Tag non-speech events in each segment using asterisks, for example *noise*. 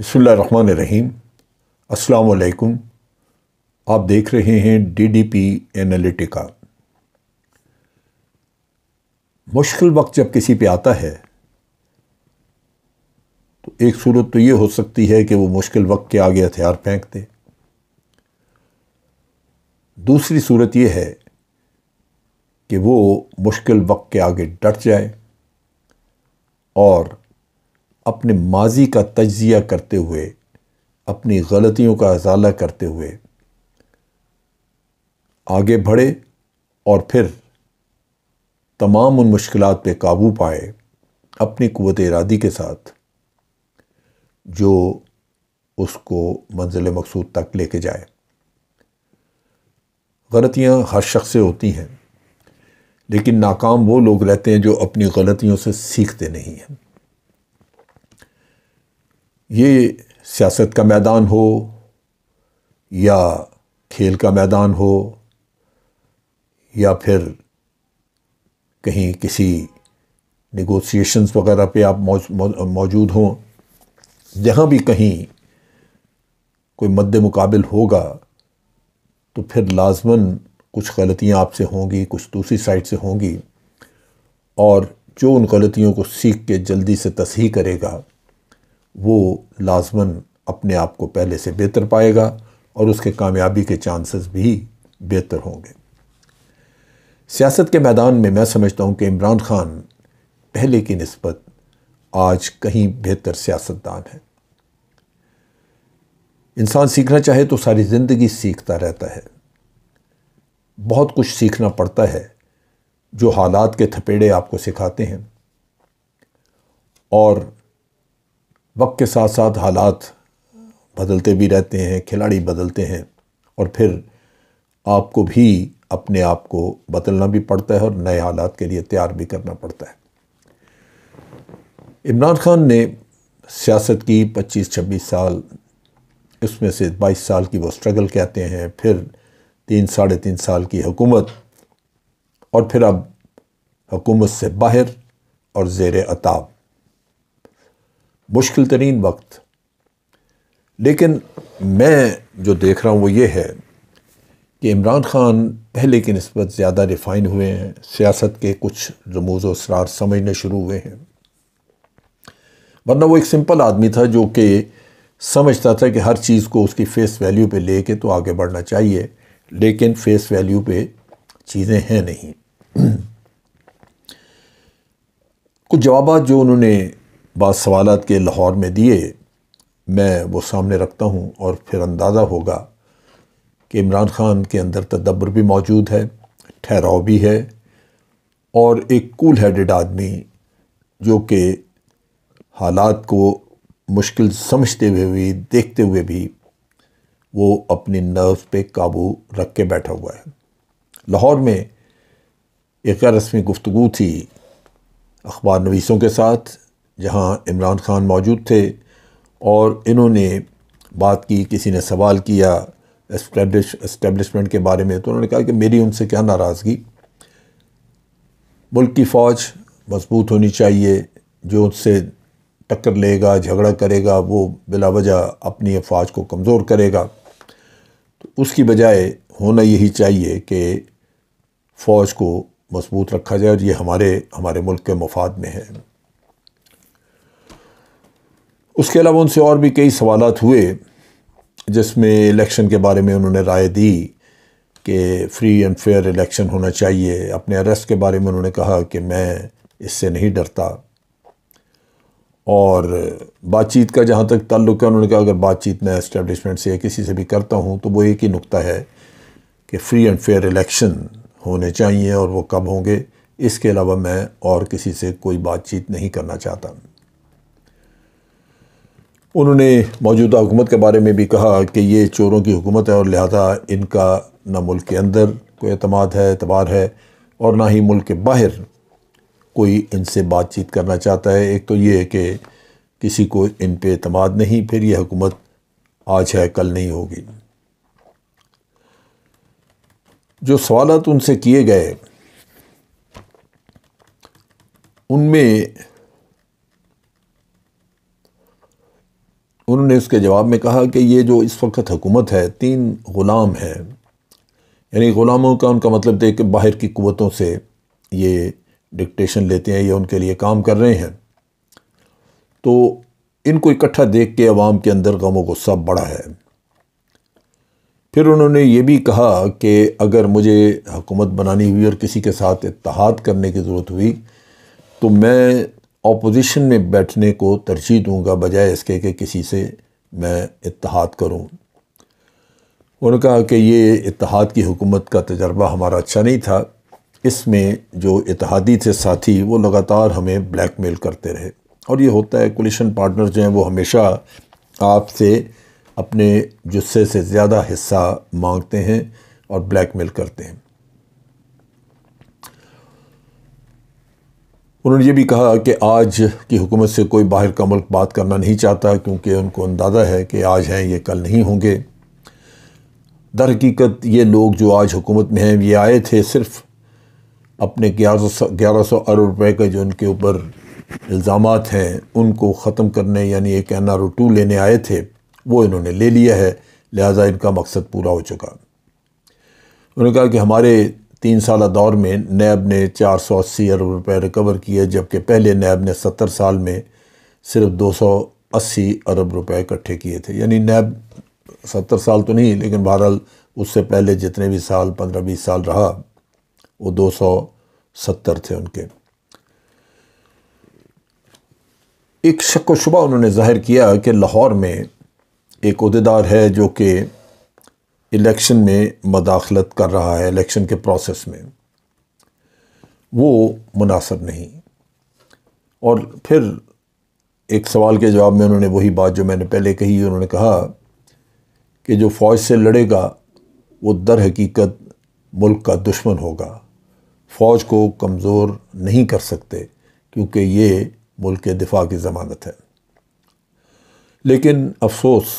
रहीम अस्सलाम आप देख रहे हैं डी डी पी एनालिटिका मुश्किल वक्त जब किसी पे आता है तो एक सूरत तो ये हो सकती है कि वो मुश्किल वक्त के आगे हथियार फेंक दे दूसरी सूरत यह है कि वो मुश्किल वक्त के आगे डट जाए और अपने माजी का तजिया करते हुए अपनी गलतियों का अजाला करते हुए आगे बढ़े और फिर तमाम उन मुश्किल पे काबू पाए अपनी क़वत इरादी के साथ जो उसको मंजिल मकसूद तक लेके जाए गलतियाँ हर शख्स से होती हैं लेकिन नाकाम वो लोग रहते हैं जो अपनी गलतियों से सीखते नहीं हैं ये सियासत का मैदान हो या खेल का मैदान हो या फिर कहीं किसी निगोसिएशंस वगैरह पे आप मौजूद हों जहाँ भी कहीं कोई मद्द मुकाबल होगा तो फिर लाजमन कुछ गलतियाँ आपसे होंगी कुछ दूसरी साइड से होंगी और जो उन गलतियों को सीख के जल्दी से तसही करेगा वो लाजमन अपने आप को पहले से बेहतर पाएगा और उसके कामयाबी के चांसेस भी बेहतर होंगे सियासत के मैदान में मैं समझता हूँ कि इमरान खान पहले की नस्बत आज कहीं बेहतर सियासतदान है इंसान सीखना चाहे तो सारी ज़िंदगी सीखता रहता है बहुत कुछ सीखना पड़ता है जो हालात के थपेड़े आपको सिखाते हैं और वक्त के साथ साथ हालात बदलते भी रहते हैं खिलाड़ी बदलते हैं और फिर आपको भी अपने आप को बदलना भी पड़ता है और नए हालात के लिए तैयार भी करना पड़ता है इमरान खान ने सियासत की 25-26 साल इसमें से 22 साल की वो स्ट्रगल कहते हैं फिर तीन साढ़े तीन साल की हुकूमत और फिर अब हुकूमत से बाहर और जेर अताब मुश्किल तरीन वक्त लेकिन मैं जो देख रहा हूँ वो ये है कि इमरान ख़ान पहले की नस्बत ज़्यादा रिफ़ाइन हुए हैं सियासत के कुछ रमूज असरार समझने शुरू हुए हैं वरना वो एक सिंपल आदमी था जो कि समझता था कि हर चीज़ को उसकी फ़ेस वैल्यू पे लेके तो आगे बढ़ना चाहिए लेकिन फ़ेस वैल्यू पे चीज़ें हैं नहीं *clears throat* कुछ जवाब जो उन्होंने बाद सवाल के लाहौर में दिए मैं वो सामने रखता हूँ और फिर अंदाज़ा होगा कि इमरान ख़ान के अंदर तदब्बर भी मौजूद है ठहराव भी है और एक कूल हेडेड आदमी जो कि हालात को मुश्किल समझते हुए भी देखते हुए भी वो अपनी नर्व पे काबू रख के बैठा हुआ है लाहौर में एक रस्मी गुफ्तु थी अखबार नवीसों के साथ जहाँ इमरान खान मौजूद थे और इन्होंने बात की किसी ने सवाल किया इस्टेब्लिश इस्टेब्लिशमेंट के बारे में तो उन्होंने कहा कि मेरी उनसे क्या नाराज़गी मुल्क की फ़ौज मजबूत होनी चाहिए जो उससे टक्कर लेगा झगड़ा करेगा वो बिला वजह अपनी अफवाज को कमज़ोर करेगा तो उसकी बजाय होना यही चाहिए कि फ़ौज को मजबूत रखा जाए और ये हमारे हमारे मुल्क के मफाद में है उसके अलावा उनसे और भी कई सवाल हुए जिसमें इलेक्शन के बारे में उन्होंने राय दी कि फ्री एंड फेयर इलेक्शन होना चाहिए अपने अरेस्ट के बारे में उन्होंने कहा कि मैं इससे नहीं डरता और बातचीत का जहाँ तक ताल्लुक है उन्होंने कहा अगर बातचीत मैं इस्टेब्लिशमेंट से या किसी से भी करता हूँ तो वो एक ही नुकता है कि फ्री एंड फेयर इलेक्शन होने चाहिए और वो कब होंगे इसके अलावा मैं और किसी से कोई बातचीत नहीं करना चाहता उन्होंने मौजूदा हुकूमत के बारे में भी कहा कि ये चोरों की हुकूमत है और लिहाजा इनका ना मुल्क के अंदर कोई अतमाद है एतबार है और ना ही मुल्क के बाहर कोई इनसे बातचीत करना चाहता है एक तो ये है कि किसी को इन पर अतमाद नहीं फिर यह हुकूमत आज है कल नहीं होगी जो सवालत उनसे किए गए उनमें उन्होंने उसके जवाब में कहा कि ये जो इस वक्त हुकूमत है तीन ग़ुलाम हैं यानी ग़ुलामों का उनका मतलब थे तो कि बाहर की क़वतों से ये डिक्टेशन लेते हैं या उनके लिए काम कर रहे हैं तो इनको इकट्ठा देख के अवाम के अंदर गमों को गुस्सा बढ़ा है फिर उन्होंने ये भी कहा कि अगर मुझे हुकूमत बनानी हुई और किसी के साथ इतहाद करने की ज़रूरत हुई तो मैं ऑपोजिशन में बैठने को तरजीह दूंगा बजाय इसके कि किसी से मैं इतिहाद करूँ उन्होंने कहा कि ये इतिहाद की हुकूमत का तजर्बा हमारा अच्छा नहीं था इसमें जो इतिहादी थे साथी वो लगातार हमें ब्लैक मेल करते रहे और ये होता है कोलिशन पार्टनर जो हैं वो हमेशा आपसे अपने जुस्से से ज़्यादा हिस्सा मांगते हैं और ब्लैक मेल करते हैं उन्होंने ये भी कहा कि आज की हुकूमत से कोई बाहर का मुल्क बात करना नहीं चाहता क्योंकि उनको अंदाज़ा है कि आज हैं ये कल नहीं होंगे दर हकीकत ये लोग जो आज हुकूमत में हैं ये आए थे सिर्फ अपने ग्यारह सौ ग्यारह सौ अरब रुपए का जो उनके ऊपर इल्ज़ाम हैं उनको ख़त्म करने यानी एक एन आर टू लेने आए थे वो इन्होंने ले लिया है लिहाजा इनका मकसद पूरा हो चुका उन्होंने कहा कि हमारे तीन साल दौर में नैब ने चार सौ अस्सी अरब रुपये रिकवर किए जबकि पहले नैब ने सत्तर साल में सिर्फ दो सौ अस्सी अरब रुपए इकट्ठे किए थे यानी नैब सत्तर साल तो नहीं लेकिन बहरहाल उससे पहले जितने भी साल पंद्रह बीस साल रहा वो दो सौ सत्तर थे उनके एक शक व शुबा उन्होंने जाहिर किया कि लाहौर में एक अहदेदार है जो कि इलेक्शन में मदाखलत कर रहा है इलेक्शन के प्रोसेस में वो मुनासब नहीं और फिर एक सवाल के जवाब में उन्होंने वही बात जो मैंने पहले कही उन्होंने कहा कि जो फ़ौज से लड़ेगा वो दर हकीकत मुल्क का दुश्मन होगा फ़ौज को कमज़ोर नहीं कर सकते क्योंकि ये मुल्क के दिफा की ज़मानत है लेकिन अफसोस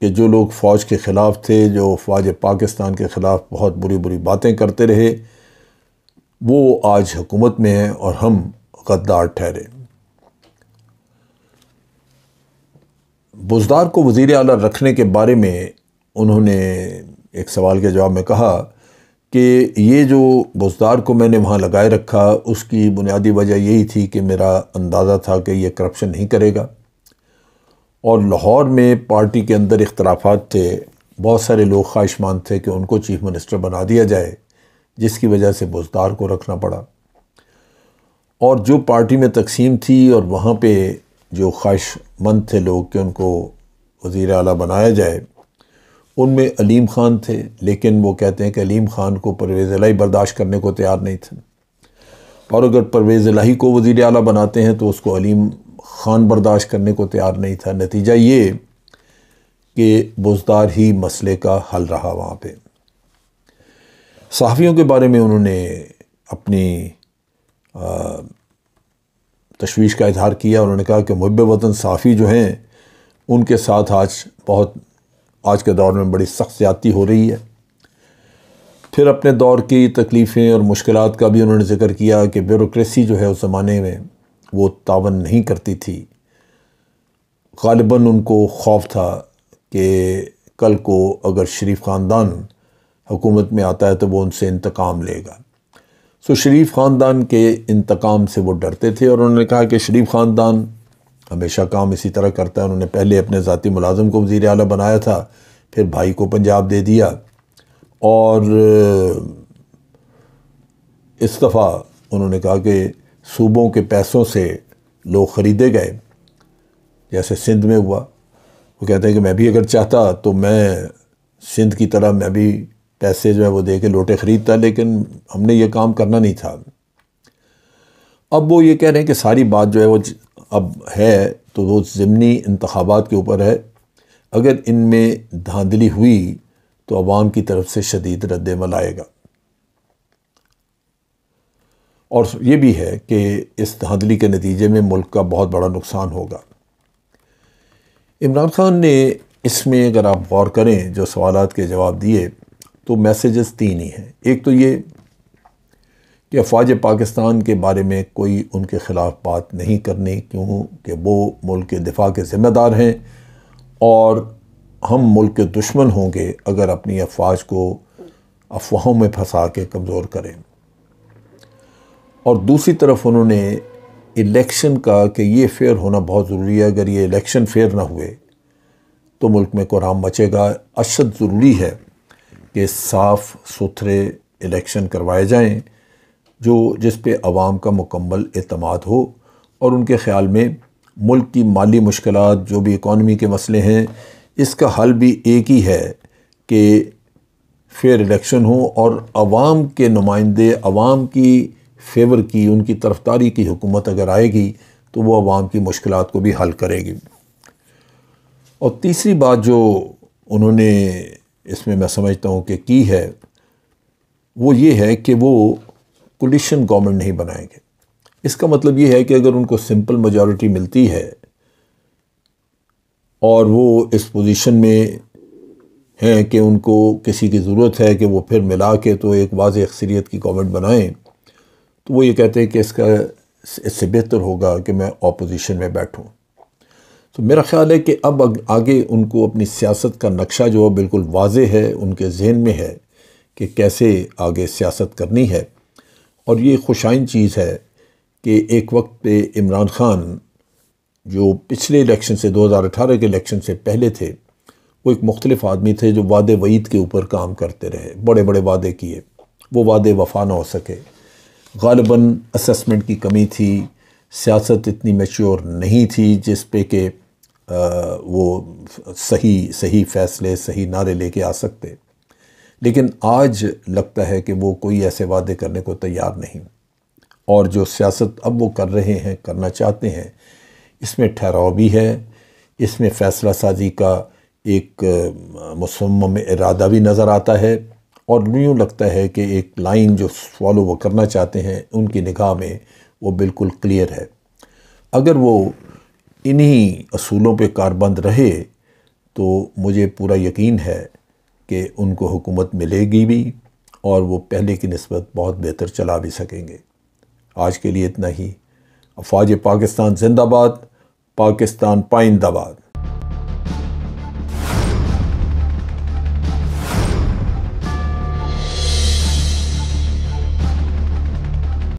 कि जो लोग फ़ौज के ख़िलाफ़ थे जो फ़ौज पाकिस्तान के ख़िलाफ़ बहुत बुरी बुरी बातें करते रहे वो आज हुकूमत में हैं और हम गद्दार ठहरे बुजदार को वज़ी अला रखने के बारे में उन्होंने एक सवाल के जवाब में कहा कि ये जो बुजदार को मैंने वहाँ लगाए रखा उसकी बुनियादी वजह यही थी कि मेरा अंदाज़ा था कि यह करप्शन नहीं करेगा और लाहौर में पार्टी के अंदर इख्तलाफा थे बहुत सारे लोग ख्वाहिशमंद थे कि उनको चीफ मिनिस्टर बना दिया जाए जिसकी वजह से बुजदार को रखना पड़ा और जो पार्टी में तकसीम थी और वहाँ पे जो ख्वाहिशमंद थे लोग कि उनको वज़ी अला बनाया जाए उनमें अलीम ख़ान थे लेकिन वो कहते हैं कि अलीम ख़ान को परवेज़ अलाई बर्दाश्त करने को तैयार नहीं थे और अगर परवेज़ लाही को वज़ी अला बनाते हैं तो उसको अलीम खान बर्दाश्त करने को तैयार नहीं था नतीजा ये कि बुजदार ही मसले का हल रहा वहाँ पे सहाफ़ियों के बारे में उन्होंने अपनी तशवीश का इजहार किया उन्होंने कहा कि मुहब वतन साफ़ी जो हैं उनके साथ आज बहुत आज के दौर में बड़ी सख्त ज़्यादती हो रही है फिर अपने दौर की तकलीफ़ें और मुश्किल का भी उन्होंने जिक्र किया कि ब्यूरोसी जो है उस ज़माने में वो तावन नहीं करती थी गालिबा उनको खौफ था कि कल को अगर शरीफ ख़ानदान हुकूमत में आता है तो वो उनसे इंतकाम लेगा सो शरीफ ख़ानदान के इंतकाम से वो डरते थे और उन्होंने कहा कि शरीफ ख़ानदान हमेशा काम इसी तरह करता है उन्होंने पहले अपने ज़ाती मुलाजम को वज़ी अला बनाया था फिर भाई को पंजाब दे दिया और इस दफ़ा उन्होंने कहा कि सूबों के पैसों से लोग ख़रीदे गए जैसे सिंध में हुआ वो कहते हैं कि मैं भी अगर चाहता तो मैं सिंध की तरह मैं भी पैसे जो है वो दे के लोटे ख़रीदता लेकिन हमने ये काम करना नहीं था अब वो ये कह रहे हैं कि सारी बात जो है वो अब है तो वो ज़मनी इंतबात के ऊपर है अगर इनमें धांधली हुई तो अवाम की तरफ से शदीद रद्दमल आएगा और ये भी है कि इस धांधली के नतीजे में मुल्क का बहुत बड़ा नुकसान होगा इमरान खान ने इसमें अगर आप गौर करें जो सवाल के जवाब दिए तो मैसेजेस तीन ही हैं एक तो ये कि अफवाज पाकिस्तान के बारे में कोई उनके ख़िलाफ़ बात नहीं करनी क्योंकि वो मुल्क के दिफा के ज़िम्मेदार हैं और हम मुल्क के दुश्मन होंगे अगर अपनी अफवाज को अफवाहों में फंसा के कमज़ोर करें और दूसरी तरफ उन्होंने इलेक्शन का कि ये फेयर होना बहुत ज़रूरी है अगर ये इलेक्शन फेयर ना हुए तो मुल्क में कोराम मचेगा अशद ज़रूरी है कि साफ़ सुथरे इलेक्शन करवाए जाएं जो जिस पे आवाम का मुकम्मल अतमाद हो और उनके ख़्याल में मुल्क की माली मुश्किल जो भी इकॉनमी के मसले हैं इसका हल भी एक ही है कि फेयर इलेक्शन हो और आवाम के नुमाइंदे आवाम की फेवर की उनकी तरफदारी की हुकूमत अगर आएगी तो वो आवाम की मुश्किल को भी हल करेगी और तीसरी बात जो उन्होंने इसमें मैं समझता हूँ कि की है वो ये है कि वो कोलिशन गवर्नमेंट नहीं बनाएंगे इसका मतलब ये है कि अगर उनको सिंपल मजॉरिटी मिलती है और वो इस पोजीशन में हैं कि उनको किसी की ज़रूरत है कि वो फिर मिला के तो एक वाज अक्सरीत की गवर्नमेंट बनाएं तो वो ये कहते हैं कि इसका इससे बेहतर होगा कि मैं अपोजिशन में बैठूं तो मेरा ख्याल है कि अब आगे उनको अपनी सियासत का नक्शा जो है बिल्कुल वाज है उनके जहन में है कि कैसे आगे सियासत करनी है और ये खुशाइन चीज़ है कि एक वक्त पे इमरान ख़ान जो पिछले इलेक्शन से 2018 के इलेक्शन से पहले थे वो एक मुख्तलिफ आदमी थे जो वादे वईद के ऊपर काम करते रहे बड़े बड़े वादे किए वो वादे वफा ना हो सके गालिबा असमेंट की कमी थी सियासत इतनी मेच्योर नहीं थी जिस पे कि वो सही सही फ़ैसले सही नारे लेके आ सकते लेकिन आज लगता है कि वो कोई ऐसे वादे करने को तैयार नहीं और जो सियासत अब वो कर रहे हैं करना चाहते हैं इसमें ठहराव भी है इसमें फ़ैसला साजी का एक मसम इरादा भी नज़र आता है और यूँ लगता है कि एक लाइन जो फॉलो वो करना चाहते हैं उनकी निगाह में वो बिल्कुल क्लियर है अगर वो इन्हीं असूलों पे कारबंद रहे तो मुझे पूरा यकीन है कि उनको हुकूमत मिलेगी भी और वो पहले की नस्बत बहुत बेहतर चला भी सकेंगे आज के लिए इतना ही अफवाज पाकिस्तान जिंदाबाद पाकिस्तान पाइंदाबाद